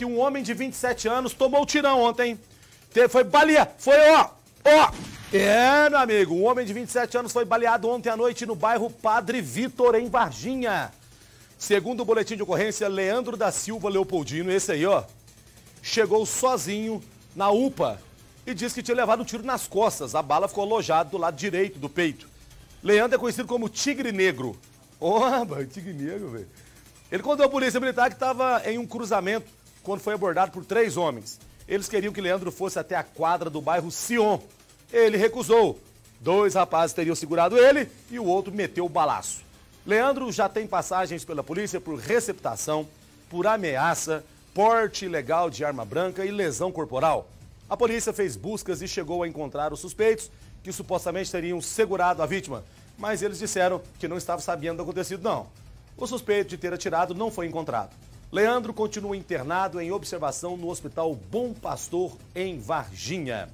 que um homem de 27 anos tomou tirão ontem. Foi baleado, foi ó, ó. É, meu amigo, um homem de 27 anos foi baleado ontem à noite no bairro Padre Vitor, em Varginha. Segundo o boletim de ocorrência, Leandro da Silva Leopoldino, esse aí, ó, chegou sozinho na UPA e disse que tinha levado um tiro nas costas. A bala ficou alojada do lado direito do peito. Leandro é conhecido como Tigre Negro. Oh, Tigre Negro, velho. Ele contou à polícia militar que estava em um cruzamento quando foi abordado por três homens. Eles queriam que Leandro fosse até a quadra do bairro Sion. Ele recusou. Dois rapazes teriam segurado ele e o outro meteu o balaço. Leandro já tem passagens pela polícia por receptação, por ameaça, porte ilegal de arma branca e lesão corporal. A polícia fez buscas e chegou a encontrar os suspeitos que supostamente teriam segurado a vítima, mas eles disseram que não estavam sabendo do acontecido, não. O suspeito de ter atirado não foi encontrado. Leandro continua internado em observação no Hospital Bom Pastor, em Varginha.